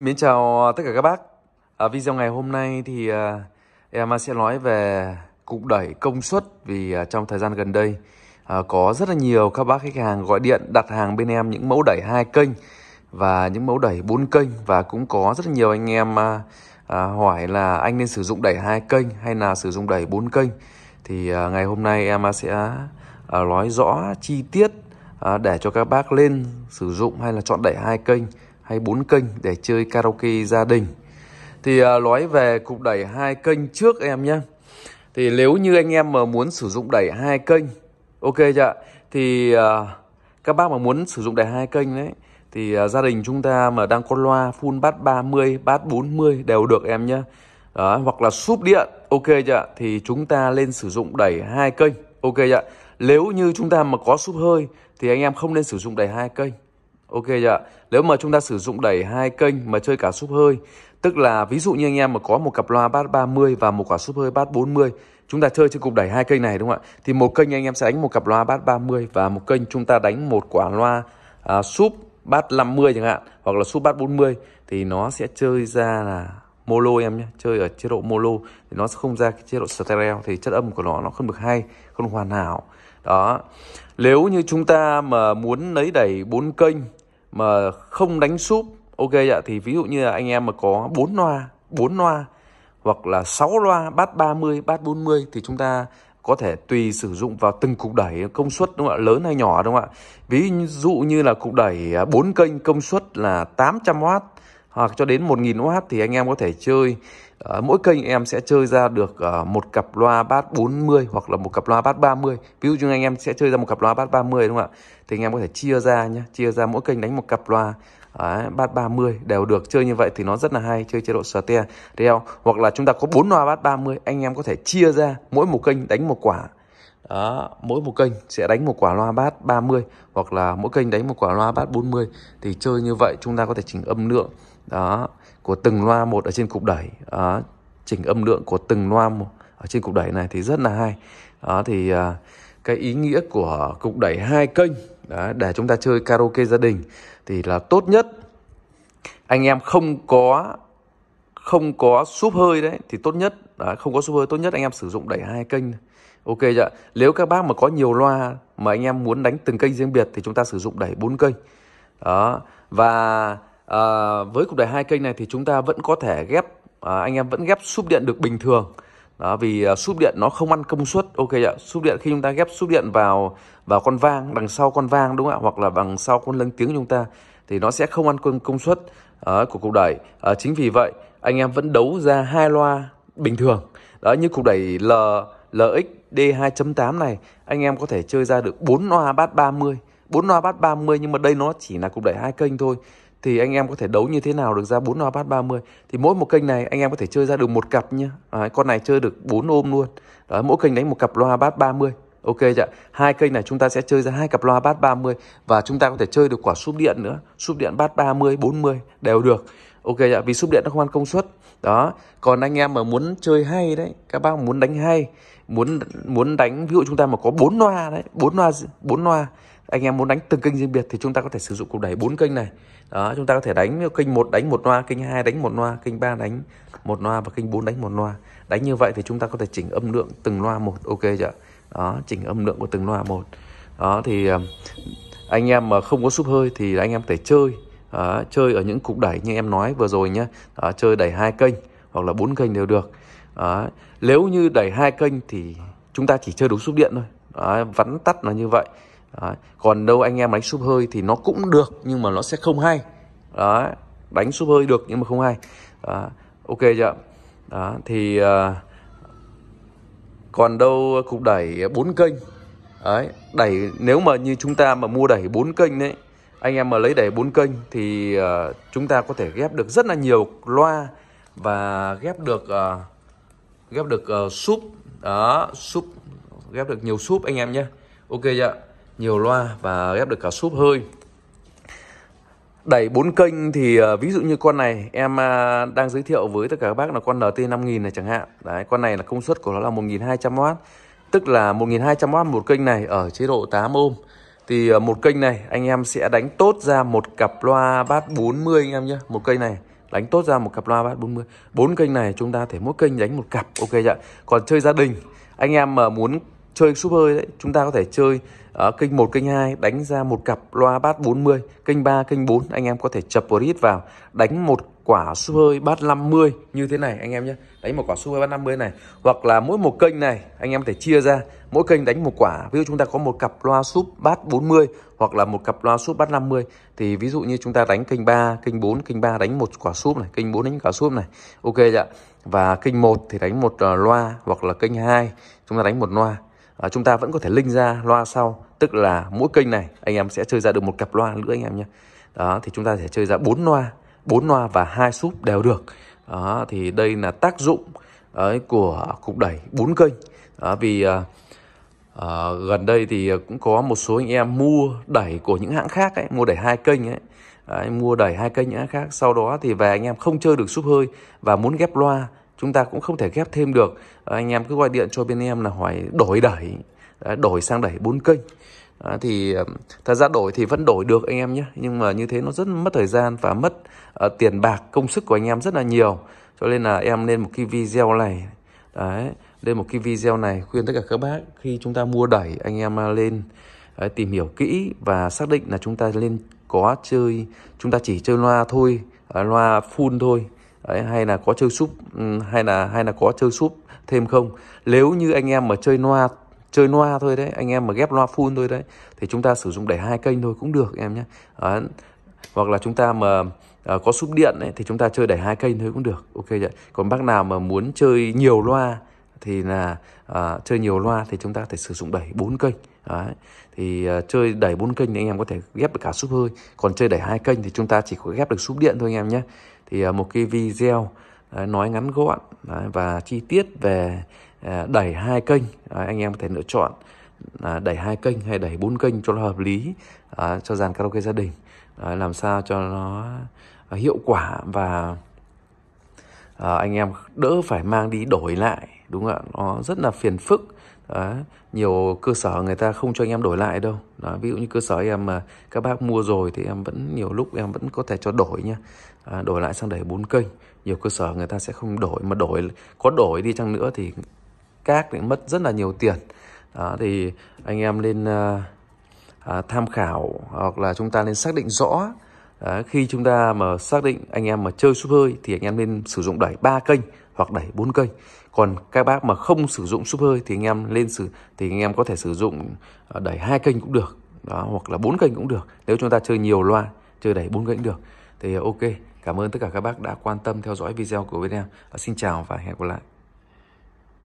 Mến chào ờ, tất cả các bác. À, video ngày hôm nay thì ờ, em sẽ nói về cục đẩy công suất vì ờ, trong thời gian gần đây có rất là nhiều các bác khách hàng gọi điện đặt hàng bên em những mẫu đẩy hai kênh và những mẫu đẩy bốn kênh và cũng có rất là nhiều anh em hỏi là anh nên sử dụng đẩy hai kênh hay là sử dụng đẩy bốn kênh thì ngày hôm nay em sẽ nói rõ chi tiết để cho các bác lên sử dụng hay là chọn đẩy hai kênh hay bốn kênh để chơi karaoke gia đình thì à, nói về cục đẩy hai kênh trước em nhé thì nếu như anh em mà muốn sử dụng đẩy hai kênh ok chưa ạ thì à, các bác mà muốn sử dụng đẩy hai kênh đấy thì à, gia đình chúng ta mà đang có loa full bát 30, bát 40 đều được em nhé đó, hoặc là súp điện ok chưa thì chúng ta lên sử dụng đẩy hai kênh ok chưa nếu như chúng ta mà có súp hơi thì anh em không nên sử dụng đẩy hai kênh Ok ạ. Nếu mà chúng ta sử dụng đẩy hai kênh mà chơi cả súp hơi, tức là ví dụ như anh em mà có một cặp loa bát 30 và một quả súp hơi bát 40, chúng ta chơi trên cục đẩy hai kênh này đúng không ạ? Thì một kênh anh em sẽ đánh một cặp loa bát 30 và một kênh chúng ta đánh một quả loa à, súp bát 50 chẳng hạn hoặc là súp bát 40 thì nó sẽ chơi ra là molo em nhé chơi ở chế độ molo thì nó sẽ không ra cái chế độ stereo thì chất âm của nó nó không được hay không hoàn hảo đó nếu như chúng ta mà muốn lấy đẩy bốn kênh mà không đánh súp ok ạ thì ví dụ như là anh em mà có 4 loa 4 loa hoặc là 6 loa bát 30 bát 40 thì chúng ta có thể tùy sử dụng vào từng cục đẩy công suất đúng không ạ lớn hay nhỏ đúng không ạ ví dụ như là cục đẩy 4 à, kênh công suất là 800W hoặc cho đến 1000W thì anh em có thể chơi ờ, mỗi kênh em sẽ chơi ra được ờ, một cặp loa bass 40 hoặc là một cặp loa bass 30 ví dụ như anh em sẽ chơi ra một cặp loa bass 30 đúng không ạ thì anh em có thể chia ra nhé chia ra mỗi kênh đánh một cặp loa Đấy, ờ, bát 30 đều được chơi như vậy thì nó rất là hay chơi chế độ sờ te hoặc là chúng ta có bốn loa bát 30 anh em có thể chia ra mỗi một kênh đánh một quả đó, mỗi một kênh sẽ đánh một quả loa bass 30 hoặc là mỗi kênh đánh một quả loa bass 40 thì chơi như vậy chúng ta có thể chỉnh âm lượng đó của từng loa một ở trên cục đẩy đó, chỉnh âm lượng của từng loa một ở trên cục đẩy này thì rất là hay đó thì à, cái ý nghĩa của cục đẩy hai kênh đó, để chúng ta chơi karaoke gia đình thì là tốt nhất anh em không có không có súp hơi đấy thì tốt nhất đó, không có súp hơi tốt nhất anh em sử dụng đẩy hai kênh Ok ạ. Nếu các bác mà có nhiều loa mà anh em muốn đánh từng kênh riêng biệt thì chúng ta sử dụng đẩy 4 kênh. Đó. Và à, với cục đẩy hai kênh này thì chúng ta vẫn có thể ghép à, anh em vẫn ghép súp điện được bình thường. Đó vì à, súp điện nó không ăn công suất. Ok ạ. Dạ. Súp điện khi chúng ta ghép súp điện vào vào con vang đằng sau con vang đúng không ạ? Hoặc là đằng sau con lân tiếng chúng ta thì nó sẽ không ăn công, công suất à, của cục đẩy. À, chính vì vậy anh em vẫn đấu ra hai loa bình thường. Đó như cục đẩy L LXD 2.8 này anh em có thể chơi ra được 4 loa bát 30 4 loa bát 30 nhưng mà đây nó chỉ là cục đẩy hai kênh thôi thì anh em có thể đấu như thế nào được ra 4 loa bát 30 thì mỗi một kênh này anh em có thể chơi ra được một cặp nhá à, con này chơi được 4 ôm luôn đó mỗi kênh đánh một cặp loa bát 30 Ok ạ. Hai kênh này chúng ta sẽ chơi ra hai cặp loa bát 30 và chúng ta có thể chơi được quả súp điện nữa, súp điện bát 30, 40 đều được. Ok ạ, vì súp điện nó không ăn công suất đó còn anh em mà muốn chơi hay đấy các bác muốn đánh hay muốn muốn đánh ví dụ chúng ta mà có bốn loa đấy bốn loa bốn loa anh em muốn đánh từng kênh riêng biệt thì chúng ta có thể sử dụng cục đẩy bốn kênh này đó chúng ta có thể đánh kênh một đánh một loa kênh hai đánh một loa kênh ba đánh một loa và kênh bốn đánh một loa đánh như vậy thì chúng ta có thể chỉnh âm lượng từng loa một ok chưa đó chỉnh âm lượng của từng loa một đó thì à, anh em mà không có súp hơi thì anh em thể chơi à, chơi ở những cục đẩy như em nói vừa rồi nhé à, chơi đẩy hai kênh hoặc là bốn kênh đều được à, nếu như đẩy hai kênh thì chúng ta chỉ chơi đúng xúc điện thôi à, vắn tắt là như vậy à, còn đâu anh em đánh súp hơi thì nó cũng được nhưng mà nó sẽ không hay à, đánh súp hơi được nhưng mà không hay à, ok chưa à, thì à, còn đâu cục đẩy bốn kênh đấy đẩy nếu mà như chúng ta mà mua đẩy bốn kênh đấy anh em mà lấy đầy bốn kênh thì uh, chúng ta có thể ghép được rất là nhiều loa và ghép được uh, ghép được uh, súp đó súp ghép được nhiều súp anh em nhé ok ạ nhiều loa và ghép được cả súp hơi đẩy bốn kênh thì uh, ví dụ như con này em uh, đang giới thiệu với tất cả các bác là con NT5000 này chẳng hạn đấy con này là công suất của nó là 1200W tức là 1200W một kênh này ở chế độ 8 ôm thì ờ, một kênh này anh em sẽ đánh tốt ra một cặp loa bát 40 anh em nhé một kênh này đánh tốt ra một cặp loa bát 40 bốn kênh này chúng ta thể mỗi kênh đánh một cặp ok ạ còn chơi gia đình anh em mà muốn chơi súp hơi đấy chúng ta có thể chơi ở ờ, kênh 1, kênh 2 đánh ra một cặp loa bát 40 kênh 3, kênh 4 anh em có thể chập vào vào đánh một quả su hơi bát 50 như thế này anh em nhé đánh một quả su hơi bát 50 này hoặc là mỗi một kênh này anh em thể chia ra mỗi kênh đánh một quả ví dụ chúng ta có một cặp loa súp bát 40 hoặc là một cặp loa súp bát 50 thì ví dụ như chúng ta đánh kênh 3 kênh 4 kênh 3 đánh một quả súp này kênh 4 đánh quả súp này ok ạ và kênh 1 thì đánh một ờ, loa hoặc là kênh 2 chúng ta đánh một loa à, chúng ta vẫn có thể linh ra loa sau tức là mỗi kênh này anh em sẽ chơi ra được một cặp loa nữa anh em nhé đó thì chúng ta sẽ chơi ra bốn loa bốn loa và hai súp đều được đó, thì đây là tác dụng ấy, của cục đẩy bốn kênh đó, vì à, à, gần đây thì cũng có một số anh em mua đẩy của những hãng khác ấy, mua đẩy hai kênh ấy Đấy, mua đẩy hai kênh những hãng khác sau đó thì về anh em không chơi được súp hơi và muốn ghép loa chúng ta cũng không thể ghép thêm được anh em cứ gọi điện cho bên em là hỏi đổi đẩy đổi sang đẩy bốn kênh À, thì thật ra đổi thì vẫn đổi được anh em nhé nhưng mà như thế nó rất mất thời gian và mất uh, tiền bạc công sức của anh em rất là nhiều cho nên là em lên một cái video này đấy lên một cái video này khuyên tất cả các bác khi chúng ta mua đẩy anh em ờ, lên đấy, ờ, tìm hiểu kỹ và xác định là chúng ta lên có chơi chúng ta chỉ chơi loa thôi loa full thôi đấy, hay là có chơi súp hay là hay là có chơi súp thêm không nếu như anh em mà chơi loa chơi loa thôi đấy anh em mà ghép loa full thôi đấy thì chúng ta sử dụng để hai kênh thôi cũng được em nhé à, hoặc là chúng ta mà à, có súp điện ấy, thì chúng ta chơi để hai kênh thôi cũng được ok vậy còn bác nào mà muốn chơi nhiều loa thì là à, chơi nhiều loa thì chúng ta phải sử dụng đẩy bốn kênh Đấy. thì à, chơi đẩy bốn kênh thì anh em có thể ghép được cả súp hơi còn chơi đẩy hai kênh thì chúng ta chỉ có ghép được súp điện thôi anh em nhé thì à, một cái video à, nói ngắn gọn à, và chi tiết về À, đẩy hai kênh à, anh em có thể lựa chọn à, đẩy hai kênh hay đẩy bốn kênh cho nó hợp lý cho dàn karaoke gia đình làm sao cho nó hiệu quả và anh em đỡ phải mang đi đổi lại đúng không ạ nó rất là phiền phức đó. nhiều cơ sở người ta không cho anh em đổi lại đâu đó. ví dụ như cơ sở em mà các bác mua rồi thì em vẫn nhiều lúc em vẫn có thể cho đổi nha đổi lại sang đẩy bốn kênh nhiều cơ sở người ta sẽ không đổi mà đổi có đổi đi chăng nữa thì cát thì mất rất là nhiều tiền đó, thì anh em nên uh, à, tham khảo hoặc là chúng ta nên xác định rõ Đấy, khi chúng ta mà xác định anh em mà chơi súp hơi thì anh em nên sử dụng đẩy 3 kênh hoặc đẩy 4 kênh còn các bác mà không sử dụng súp hơi thì anh em lên sử thì anh em có thể sử dụng ờ, đẩy hai kênh cũng được đó, hoặc là bốn kênh cũng được nếu chúng ta chơi nhiều loa chơi đẩy bốn kênh được thì ờ, ok cảm ơn tất cả các bác đã quan tâm theo dõi video của bên em xin chào và hẹn gặp lại